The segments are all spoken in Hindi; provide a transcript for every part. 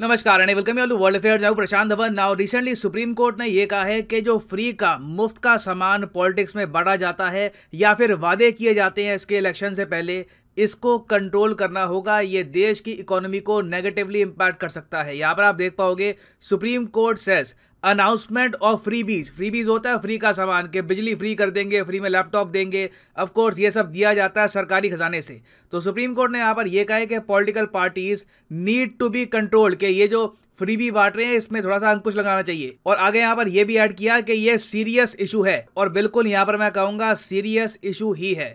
नमस्कार and welcome you world affair जाऊ Prashant Dhawan now recently Supreme court ने यह कहा है कि जो फ्री का मुफ्त का सामान पॉलिटिक्स में बढ़ा जाता है या फिर वादे किए जाते हैं इसके इलेक्शन से पहले इसको कंट्रोल करना होगा ये देश की इकोनॉमी को नेगेटिवली इम्पैक्ट कर सकता है यहाँ पर आप देख पाओगे Supreme Court says announcement of freebies freebies होता है फ्री का सामान के बिजली फ्री कर देंगे फ्री में लैपटॉप देंगे ऑफ कोर्स ये सब दिया जाता है सरकारी खजाने से तो सुप्रीम कोर्ट ने यहाँ पर यह कहा है कि political parties need to be control के ये जो फ्री भी बांट रहे हैं इसमें थोड़ा सा अंकुश लगाना चाहिए और आगे यहाँ पर यह भी ऐड किया कि ये सीरियस इशू है और बिल्कुल यहाँ पर मैं कहूँगा सीरियस इशू ही है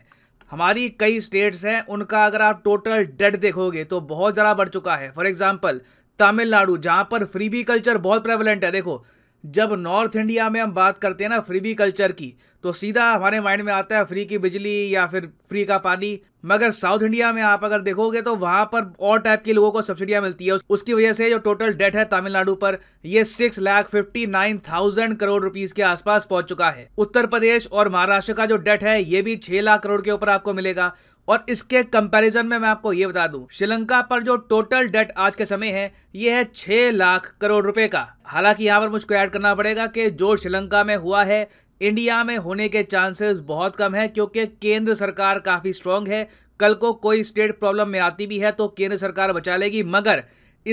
हमारी कई स्टेट्स हैं उनका अगर आप टोटल डेट देखोगे तो बहुत ज़्यादा बढ़ चुका है फॉर एग्जाम्पल तमिलनाडु जहाँ पर फ्री भी कल्चर बहुत प्रेवलेंट है देखो जब नॉर्थ इंडिया में हम बात करते हैं ना फ्रीबी कल्चर की तो सीधा हमारे माइंड में आता है फ्री की बिजली या फिर फ्री का पानी मगर साउथ इंडिया में आप अगर देखोगे तो वहां पर और टाइप के लोगों को सब्सिडिया मिलती है उसकी वजह से जो टोटल डेट है तमिलनाडु पर ये six lakh fifty nine thousand crore rupees के आसपास पहुंच चुका है उत्तर प्रदेश और महाराष्ट्र का जो डेट है ये भी छह लाख करोड़ के ऊपर आपको मिलेगा और इसके कंपैरिजन में मैं आपको ये बता दूं श्रीलंका पर जो टोटल डेट आज के समय है ये है छह लाख करोड़ रुपए का हालांकि यहाँ पर मुझको ऐड करना पड़ेगा कि जो श्रीलंका में हुआ है इंडिया में होने के चांसेस बहुत कम है क्योंकि केंद्र सरकार काफ़ी स्ट्रांग है कल को कोई स्टेट प्रॉब्लम में आती भी है तो केंद्र सरकार बचा लेगी मगर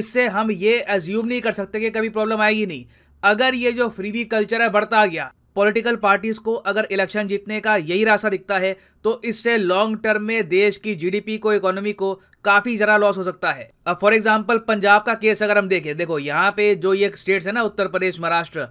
इससे हम ये एज्यूम नहीं कर सकते कि कभी प्रॉब्लम आएगी नहीं अगर ये जो फ्रीबी कल्चर है बढ़ता गया पॉलिटिकल पार्टीज़ को अगर इलेक्शन जीतने का यही रास्ता दिखता है तो इससे लॉन्ग टर्म में देश की जीडीपी को इकोनॉमी को काफ़ी ज़रा लॉस हो सकता है अब फॉर एग्जांपल पंजाब का केस अगर हम देखें देखो यहाँ पे जो ये स्टेट्स है ना उत्तर प्रदेश महाराष्ट्र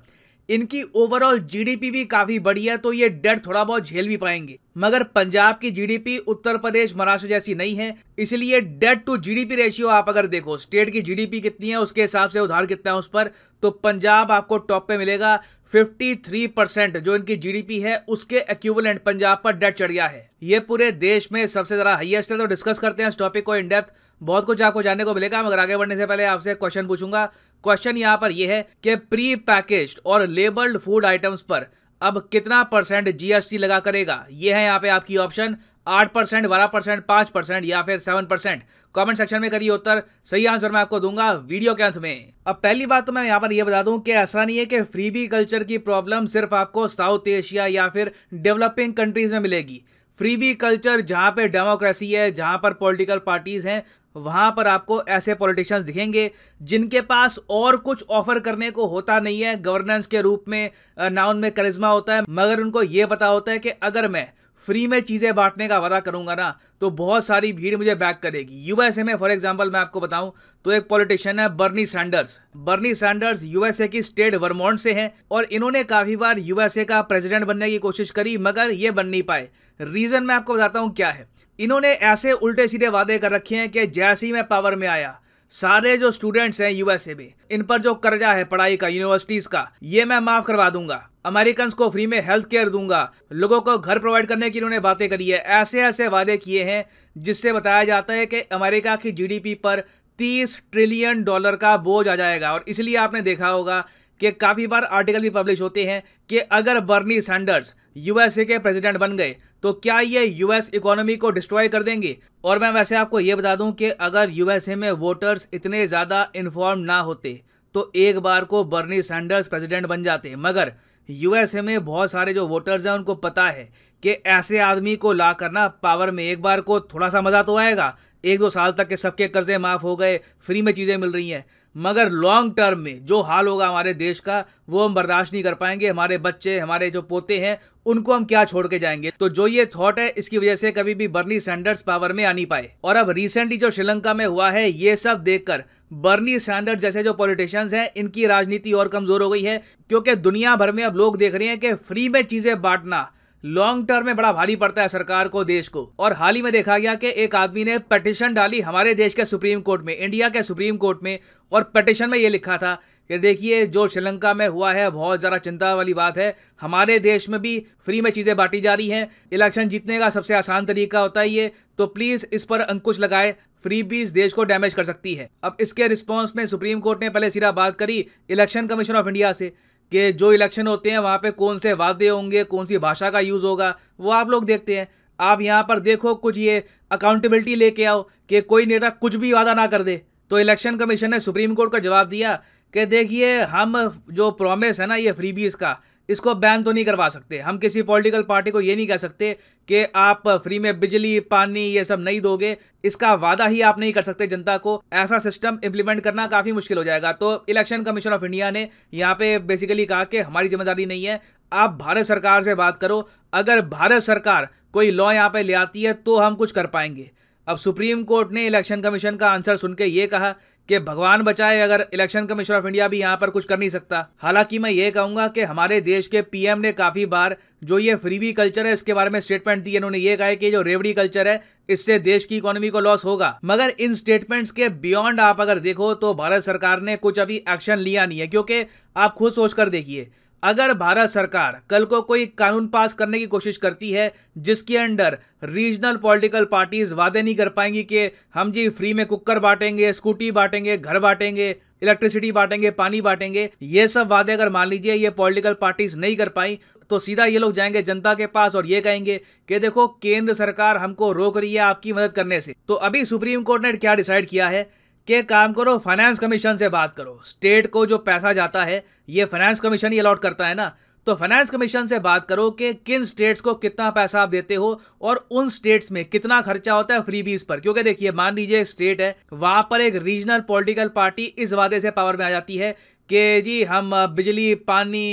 इनकी ओवरऑल जीडीपी भी काफी बड़ी है तो ये डेट थोड़ा बहुत झेल भी पाएंगे मगर पंजाब की जीडीपी उत्तर प्रदेश महाराष्ट्र जैसी नहीं है इसलिए डेट टू जीडीपी रेशियो आप अगर देखो स्टेट की जीडीपी कितनी है उसके हिसाब से उधार कितना है उस पर तो पंजाब आपको टॉप पे मिलेगा 53 परसेंट जो इनकी जीडीपी है उसके एक्यूबलेंट पंजाब पर डेट चढ़ गया है ये पूरे देश में सबसे ज्यादा हाइएस्ट है तो डिस्कस करते हैं इस टॉपिक को इन डेप्थ बहुत कुछ आपको जानने को मिलेगा मगर आगे बढ़ने से पहले आपसे क्वेश्चन पूछूंगा क्वेश्चन यहाँ पर यह है कि प्री पैकेज और लेबल्ड फूड आइटम्स पर अब कितना परसेंट जीएसटी लगा करेगा यह है यहाँ पे आपकी ऑप्शन आठ परसेंट बारह परसेंट पांच परसेंट या फिर सेवन परसेंट कॉमेंट सेक्शन में करिए उत्तर सही आंसर मैं आपको दूंगा वीडियो के अंत में अब पहली बात तो मैं यहाँ पर यह बता दूं कि ऐसा नहीं है कि फ्रीबी कल्चर की प्रॉब्लम सिर्फ आपको साउथ एशिया या फिर डेवलपिंग कंट्रीज में मिलेगी फ्रीबी कल्चर जहां पे डेमोक्रेसी है जहां पर पॉलिटिकल पार्टीज हैं वहाँ पर आपको ऐसे पॉलिटिशियंस दिखेंगे जिनके पास और कुछ ऑफर करने को होता नहीं है गवर्नेंस के रूप में ना उनमें करिश्मा होता है मगर उनको ये पता होता है कि अगर मैं फ्री में चीज़ें बांटने का वादा करूंगा ना तो बहुत सारी भीड़ मुझे बैक करेगी यूएसए में फॉर एग्जांपल मैं आपको बताऊं तो एक पॉलिटिशियन है Bernie Sanders Bernie Sanders USA की स्टेट वर्मोंट से हैं और इन्होंने काफ़ी बार यूएसए का प्रेसिडेंट बनने की कोशिश करी मगर ये बन नहीं पाए रीज़न मैं आपको बताता हूँ क्या है इन्होंने ऐसे उल्टे सीधे वादे कर रखे हैं कि जैसे ही मैं पावर में आया सारे जो स्टूडेंट्स हैं यूएसए में इन पर जो कर्जा है पढ़ाई का यूनिवर्सिटीज़ का ये मैं माफ़ करवा दूंगा अमेरिकन को फ्री में हेल्थ केयर दूंगा लोगों को घर प्रोवाइड करने की उन्होंने बातें करी है ऐसे ऐसे वादे किए हैं जिससे बताया जाता है कि अमेरिका की जीडीपी पर 30 ट्रिलियन डॉलर का बोझ आ जाएगा और इसलिए आपने देखा होगा कि काफ़ी बार आर्टिकल भी पब्लिश होते हैं कि अगर बर्नी सैंडर्स यूएसए के प्रेसिडेंट बन गए तो क्या ये यूएस इकोनॉमी को डिस्ट्रॉय कर देंगे और मैं वैसे आपको ये बता दूं कि अगर यूएसए में वोटर्स इतने ज़्यादा इन्फॉर्म ना होते तो एक बार को बर्नी सैंडर्स प्रेसिडेंट बन जाते मगर यूएसए में बहुत सारे जो वोटर्स हैं उनको पता है कि ऐसे आदमी को ला करना पावर में एक बार को थोड़ा सा मज़ा तो आएगा एक दो साल तक के सबके कर्जे माफ़ हो गए फ्री में चीज़ें मिल रही हैं मगर लॉन्ग टर्म में जो हाल होगा हमारे देश का वो हम बर्दाश्त नहीं कर पाएंगे हमारे बच्चे हमारे जो पोते हैं उनको हम क्या छोड़ के जाएंगे तो जो ये थॉट है इसकी वजह से कभी भी बर्नी सैंडर्स पावर में आ नहीं पाए और अब रिसेंटली जो श्रीलंका में हुआ है ये सब देखकर बर्नी सैंडर्स जैसे जो पॉलिटिशियंस हैं इनकी राजनीति और कमजोर हो गई है क्योंकि दुनिया भर में अब लोग देख रहे हैं कि फ्री में चीजें बांटना लॉन्ग टर्म में बड़ा भारी पड़ता है सरकार को देश को और हाल ही में देखा गया कि एक आदमी ने पटिशन डाली हमारे देश के सुप्रीम कोर्ट में इंडिया के सुप्रीम कोर्ट में और पटिशन में ये लिखा था कि देखिए जो श्रीलंका में हुआ है बहुत ज़्यादा चिंता वाली बात है हमारे देश में भी फ्री में चीज़ें बांटी जा रही हैं इलेक्शन जीतने का सबसे आसान तरीका होता है ये तो प्लीज़ इस पर अंकुश लगाए फ्री भी इस देश को डैमेज कर सकती है अब इसके रिस्पॉन्स में सुप्रीम कोर्ट ने पहले सीधा बात करी इलेक्शन कमीशन ऑफ इंडिया से कि जो इलेक्शन होते हैं वहाँ पे कौन से वादे होंगे कौन सी भाषा का यूज़ होगा वो आप लोग देखते हैं आप यहाँ पर देखो कुछ ये अकाउंटेबिलिटी लेके आओ कि कोई नेता कुछ भी वादा ना कर दे तो इलेक्शन कमीशन ने सुप्रीम कोर्ट का जवाब दिया कि देखिए हम जो प्रॉमिस है ना ये फ्रीबीज़ का इसको बैन तो नहीं करवा सकते हम किसी पॉलिटिकल पार्टी को ये नहीं कह सकते कि आप फ्री में बिजली पानी ये सब नहीं दोगे इसका वादा ही आप नहीं कर सकते जनता को ऐसा सिस्टम इम्प्लीमेंट करना काफ़ी मुश्किल हो जाएगा तो इलेक्शन कमीशन ऑफ इंडिया ने यहाँ पे बेसिकली कहा कि हमारी जिम्मेदारी नहीं है आप भारत सरकार से बात करो अगर भारत सरकार कोई लॉ यहाँ पे ले आती है तो हम कुछ कर पाएंगे अब सुप्रीम कोर्ट ने इलेक्शन कमीशन का आंसर सुन के ये कहा कि भगवान बचाए अगर इलेक्शन कमीशन ऑफ इंडिया भी यहाँ पर कुछ कर नहीं सकता हालांकि मैं ये कहूंगा कि हमारे देश के पीएम ने काफ़ी बार जो ये फ्रीवी कल्चर है इसके बारे में स्टेटमेंट है इन्होंने ये कहा कि जो रेवड़ी कल्चर है इससे देश की इकोनॉमी को लॉस होगा मगर इन स्टेटमेंट्स के बियॉन्ड आप अगर देखो तो भारत सरकार ने कुछ अभी एक्शन लिया नहीं है क्योंकि आप खुद सोचकर देखिए अगर भारत सरकार कल को कोई कानून पास करने की कोशिश करती है जिसके अंडर रीजनल पॉलिटिकल पार्टीज वादे नहीं कर पाएंगी कि हम जी फ्री में कुकर बांटेंगे स्कूटी बांटेंगे घर बांटेंगे इलेक्ट्रिसिटी बांटेंगे पानी बांटेंगे ये सब वादे अगर मान लीजिए ये पॉलिटिकल पार्टीज नहीं कर पाई तो सीधा ये लोग जाएंगे जनता के पास और ये कहेंगे कि देखो केंद्र सरकार हमको रोक रही है आपकी मदद करने से तो अभी सुप्रीम कोर्ट ने क्या डिसाइड किया है एक काम करो फाइनेंस कमीशन से बात करो स्टेट को जो पैसा जाता है ये फाइनेंस कमीशन ही अलॉट करता है ना तो फाइनेंस कमीशन से बात करो कि किन स्टेट्स को कितना पैसा आप देते हो और उन स्टेट्स में कितना खर्चा होता है फ्रीबीज पर क्योंकि देखिए मान लीजिए स्टेट है वहां पर एक रीजनल पॉलिटिकल पार्टी इस वादे से पावर में आ जाती है कि जी हम बिजली पानी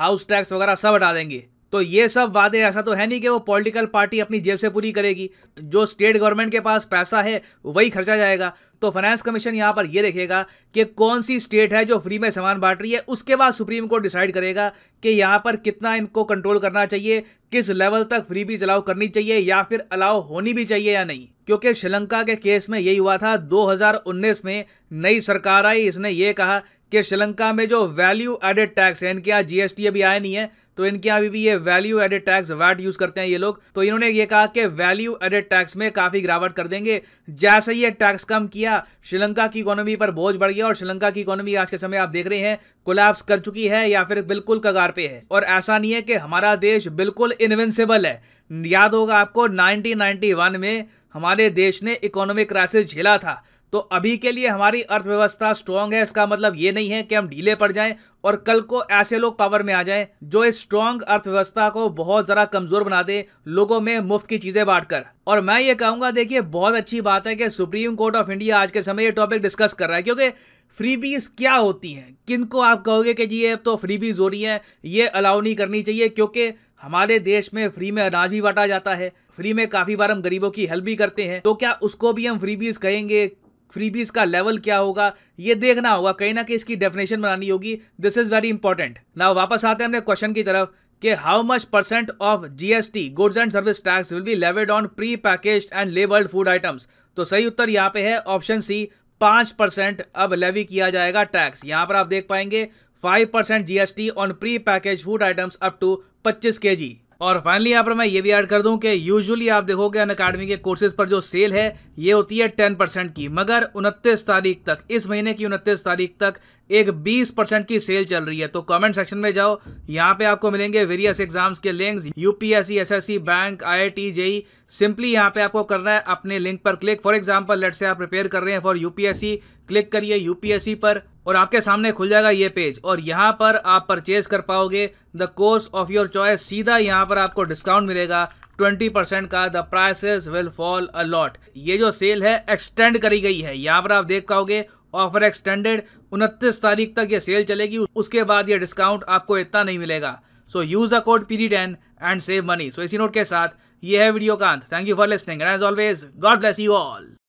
हाउस टैक्स वगैरह सब हटा देंगे तो ये सब वादे ऐसा तो है नहीं कि वो पॉलिटिकल पार्टी अपनी जेब से पूरी करेगी जो स्टेट गवर्नमेंट के पास पैसा है वही खर्चा जाएगा तो फाइनेंस कमीशन यहाँ पर यह देखेगा कि कौन सी स्टेट है जो फ्री में सामान बांट रही है उसके बाद सुप्रीम कोर्ट डिसाइड करेगा कि यहाँ पर कितना इनको कंट्रोल करना चाहिए किस लेवल तक फ्री बीज अलाउ करनी चाहिए या फिर अलाउ होनी भी चाहिए या नहीं क्योंकि श्रीलंका के केस में यही हुआ था 2019 में नई सरकार आई इसने ये कहा कि श्रीलंका में जो वैल्यू एडेड टैक्स है इनके यहाँ जीएसटी अभी आया नहीं है तो इनके यहाँ अभी भी ये value added tax VAT use करते हैं ये लोग तो इन्होंने ये कहा कि वैल्यू एडेड टैक्स में काफी गिरावट कर देंगे जैसे ही ये टैक्स कम किया श्रीलंका की इकोनॉमी पर बोझ बढ़ गया और श्रीलंका की इकोनॉमी आज के समय आप देख रहे हैं कोलैप्स कर चुकी है या फिर बिल्कुल कगार पे है और ऐसा नहीं है कि हमारा देश बिल्कुल इन्वेंसिबल है याद होगा आपको नाइनटीन में हमारे देश ने इकोनॉमिक क्राइसिस झेला था तो अभी के लिए हमारी अर्थव्यवस्था स्ट्रांग है इसका मतलब ये नहीं है कि हम ढीले पड़ जाएं और कल को ऐसे लोग पावर में आ जाएं जो इस स्ट्रांग अर्थव्यवस्था को बहुत ज़रा कमज़ोर बना दे लोगों में मुफ्त की चीज़ें बांटकर और मैं ये कहूँगा देखिए बहुत अच्छी बात है कि सुप्रीम कोर्ट ऑफ इंडिया आज के समय ये टॉपिक डिस्कस कर रहा है क्योंकि फ्रीबीज क्या होती हैं किनको आप कहोगे कि जी ये अब तो फ्रीबीज हो रही हैं ये अलाउ नहीं करनी चाहिए क्योंकि हमारे देश में फ्री में अनाज भी बांटा जाता है फ्री में काफ़ी बार हम गरीबों की हेल्प भी करते हैं तो क्या उसको भी हम फ्रीबीज कहेंगे फ्रीबीज का लेवल क्या होगा ये देखना होगा कहीं ना कहीं इसकी डेफिनेशन बनानी होगी दिस इज वेरी इंपॉर्टेंट ना वापस आते हैं हमने क्वेश्चन की तरफ कि how much percent of GST goods and service tax will be levied on pre package and labelled food items तो सही उत्तर यहाँ पे है ऑप्शन सी पांच परसेंट अब लेवी किया जाएगा टैक्स यहाँ पर आप देख पाएंगे five percent GST on pre package food items up to पच्चीस के जी और फाइनली यहाँ पर मैं ये भी ऐड कर दूँ कि यूजुअली आप देखोगे अन अकाडमी के कोर्सेज पर जो सेल है ये होती है टेन परसेंट की मगर उनतीस तारीख तक इस महीने की उनतीस तारीख तक एक बीस परसेंट की सेल चल रही है तो कमेंट सेक्शन में जाओ यहाँ पे आपको मिलेंगे वेरियस एग्जाम्स के links UPSC SSC bank IIT JEE simply यहाँ पे आपको करना है अपने लिंक पर क्लिक फॉर एग्जाम्पल लेट से आप प्रिपेयर कर रहे हैं फॉर यूपीएससी क्लिक करिए यूपीएससी पर और आपके सामने खुल जाएगा ये पेज और यहाँ पर आप परचेज कर पाओगे the course of your choice सीधा यहाँ पर आपको डिस्काउंट मिलेगा 20 परसेंट का the prices will fall a lot ये जो सेल है एक्सटेंड करी गई है यहाँ पर आप देख पाओगे ऑफर एक्सटेंडेड उनतीस तारीख तक ये सेल चलेगी उसके बाद ये डिस्काउंट आपको इतना नहीं मिलेगा so use a code P and save money so इसी नोट के साथ ये है वीडियो का अंत thank you for listening and as always God bless you all